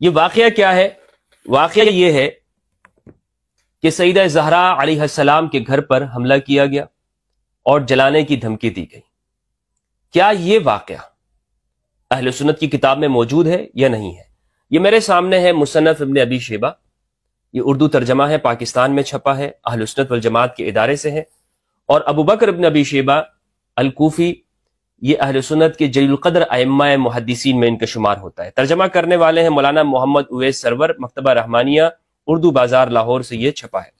یہ واقعہ کیا ہے واقعہ یہ ہے کہ سیدہ زہرا علیہ السلام کے گھر پر حملہ کیا گیا اور جلانے کی دھمکی دی گئی کیا یہ واقعہ اہل سنت کی کتاب میں موجود ہے یا نہیں ہے یہ میرے سامنے ہے مصنف ابن ابی شیبہ یہ اردو ترجمہ ہے پاکستان میں چھپا ہے اہل سنت والجماعت کے ادارے سے ہے اور ابو بکر ابن ابی شیبہ الکوفی یہ اہل سنت کے جلیل القدر ائمہ محدثین میں ان کا شمار ہوتا ہے ترجمہ کرنے والے ہیں مولانا محمد اویس سرور مکتبہ رحمانیہ اردو بازار لاہور سے یہ چھپا ہے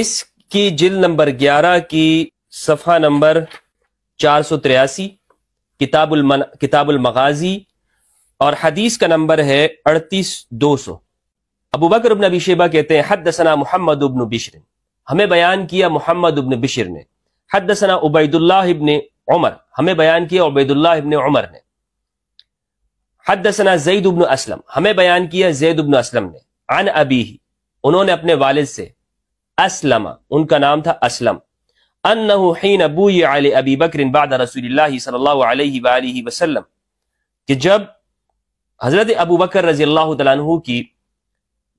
اس کی کی نمبر نمبر گیارہ صفحہ چار سو تریاسی کتاب المن... کتاب المغازی اور حدیث کا نمبر ہے اڑتیس دو سو ابو بکر ابن نبی شیبہ کہتے ہیں حد دسنا محمد ابن بشر ہمیں بیان کیا محمد ابن بشر نے حد دسنا اللہ ابن عمر ہمیں بیان کیا عبید اللہ ابن عمر نے حدثنا زید ابن اسلم ہمیں بیان کیا زید ابن اسلم نے عن ابی ہی انہوں نے اپنے والد سے اسلم ان کا نام تھا اسلم انہ حین بوی علی ابی بکر بعد رسول اللہ صلی اللہ علیہ وآلہ وسلم کہ جب حضرت ابو بکر رضی اللہ عنہ کی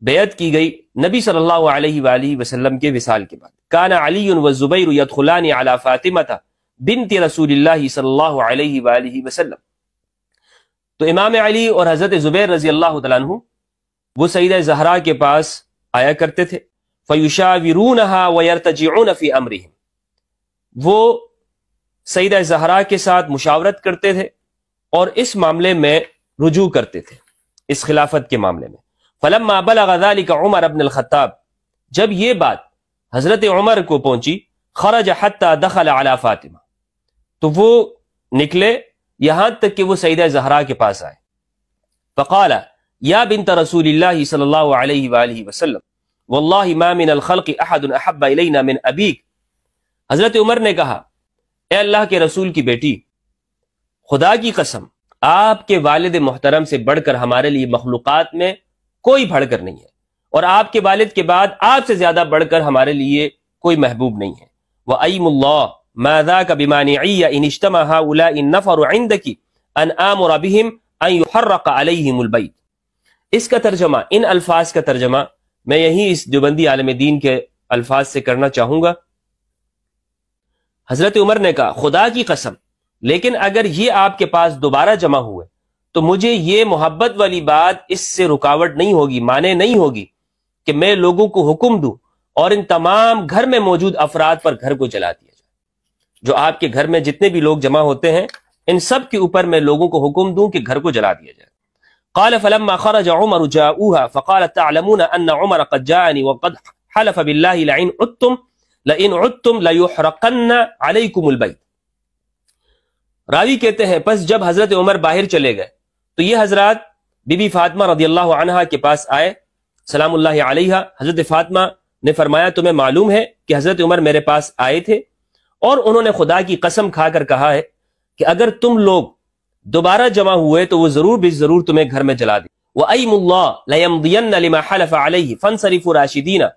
بیعت کی گئی نبی صلی اللہ علیہ وآلہ وسلم کے وصال کے بعد کانا علی و زبیر یدخلانی علی فاطمہ تھا بنت رسول اللہ صلی اللہ علیہ وآلہ وسلم تو امام علی اور حضرت زبیر رضی اللہ عنہ وہ سیدہ زہرا کے پاس آیا کرتے تھے فیوشا فِي أَمْرِهِمْ وہ سیدہ زہرا کے ساتھ مشاورت کرتے تھے اور اس معاملے میں رجوع کرتے تھے اس خلافت کے معاملے میں فَلَمَّا بَلَغَ ذَلِكَ عمر ابن الْخَطَّابِ جب یہ بات حضرت عمر کو پہنچی خرج حَتَّى دخل عَلَى فاطمہ تو وہ نکلے یہاں تک کہ وہ سیدہ زہرا کے پاس آئے فقال یا بنت رسول اللہ صلی اللہ علیہ وآلہ وسلم واللہ ما من من الخلق احد احب الینا ابیک حضرت عمر نے کہا اے اللہ کے رسول کی بیٹی خدا کی قسم آپ کے والد محترم سے بڑھ کر ہمارے لیے مخلوقات میں کوئی بھڑ کر نہیں ہے اور آپ کے والد کے بعد آپ سے زیادہ بڑھ کر ہمارے لیے کوئی محبوب نہیں ہے وہ ایم اللہ بمانعي اجتمع هؤلاء النفر عندك بهم يحرق عليهم البيت اس کا ترجمہ ان الفاظ کا ترجمہ میں یہی اس دیوبندی عالم دین کے الفاظ سے کرنا چاہوں گا حضرت عمر نے کہا خدا کی قسم لیکن اگر یہ آپ کے پاس دوبارہ جمع ہوئے تو مجھے یہ محبت والی بات اس سے رکاوٹ نہیں ہوگی مانے نہیں ہوگی کہ میں لوگوں کو حکم دوں اور ان تمام گھر میں موجود افراد پر گھر کو جلا دیا جو آپ کے گھر میں جتنے بھی لوگ جمع ہوتے ہیں ان سب کے اوپر میں لوگوں کو حکم دوں کہ گھر کو جلا دیا جائے قال فلما خرج عمر جاؤوها فقال تعلمون ان عمر قد جاءني وقد حلف بالله لعن عدتم لئن عدتم ليحرقن عليكم البيت راوی کہتے ہیں پس جب حضرت عمر باہر چلے گئے تو یہ حضرات بی بی فاطمہ رضی اللہ عنہ کے پاس آئے سلام اللہ علیہ حضرت فاطمہ نے فرمایا تمہیں معلوم ہے کہ حضرت عمر میرے پاس آئے تھے اور انہوں نے خدا کی قسم کھا کر کہا ہے کہ اگر تم لوگ دوبارہ جمع ہوئے تو وہ ضرور بھی ضرور تمہیں گھر میں جلا دی وَأَيْمُ اللَّهُ لَيَمْضِيَنَّ لِمَا حَلَفَ عَلَيْهِ فَانْصَرِفُ رَاشِدِينَ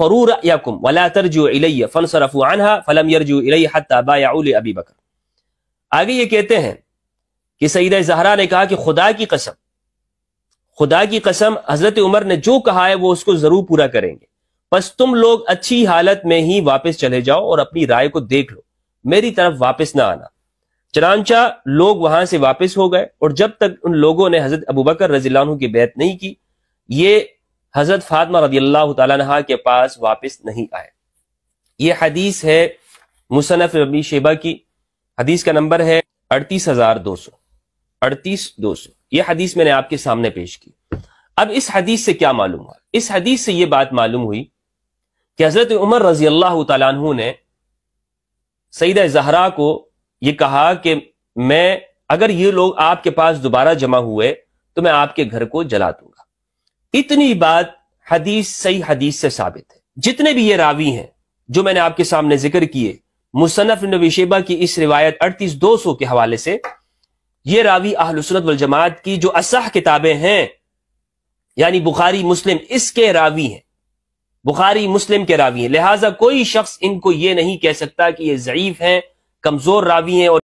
فَرُوْ رَأْيَكُمْ وَلَا تَرْجُوا إِلَيَّ فَانْصَرَفُوا عَنْهَا فَلَمْ يَرْجُوا إِلَيَّ حَتَّى بَائِعُوا لِأَبِي بَكَرَ آگے یہ کہتے ہیں کہ سیدہ زہرا نے کہا کہ خدا کی قسم خدا کی قسم حضرت عمر نے جو کہا ہے وہ اس کو ضرور پورا کریں گے تم لوگ اچھی حالت میں ہی واپس چلے جاؤ اور اپنی رائے کو دیکھ لو میری طرف واپس نہ آنا چنانچہ لوگ وہاں سے واپس ہو گئے اور جب تک ان لوگوں نے حضرت ابو بکر رضی اللہ عنہ کی بیعت نہیں کی یہ حضرت فاطمہ رضی اللہ تعالیٰ عنہ کے پاس واپس نہیں آئے یہ حدیث ہے مصنف ربی شیبہ کی حدیث کا نمبر ہے اڑتیس ہزار دو سو اڑتیس دو سو یہ حدیث میں نے آپ کے سامنے پیش کی اب اس حدیث سے کیا معلوم ہوا اس حدیث سے یہ بات معلوم ہوئی کہ حضرت عمر رضی اللہ تعالیٰ عنہ نے سعید زہرا کو یہ کہا کہ میں اگر یہ لوگ آپ کے پاس دوبارہ جمع ہوئے تو میں آپ کے گھر کو جلا دوں گا اتنی بات حدیث صحیح حدیث سے ثابت ہے جتنے بھی یہ راوی ہیں جو میں نے آپ کے سامنے ذکر کیے مصنف نبی شیبہ کی اس روایت اڑتیس دو سو کے حوالے سے یہ راوی اہل سنت والجماعت کی جو اصح کتابیں ہیں یعنی بخاری مسلم اس کے راوی ہیں بخاری مسلم کے راوی ہیں لہٰذا کوئی شخص ان کو یہ نہیں کہہ سکتا کہ یہ ضعیف ہیں کمزور راوی ہیں اور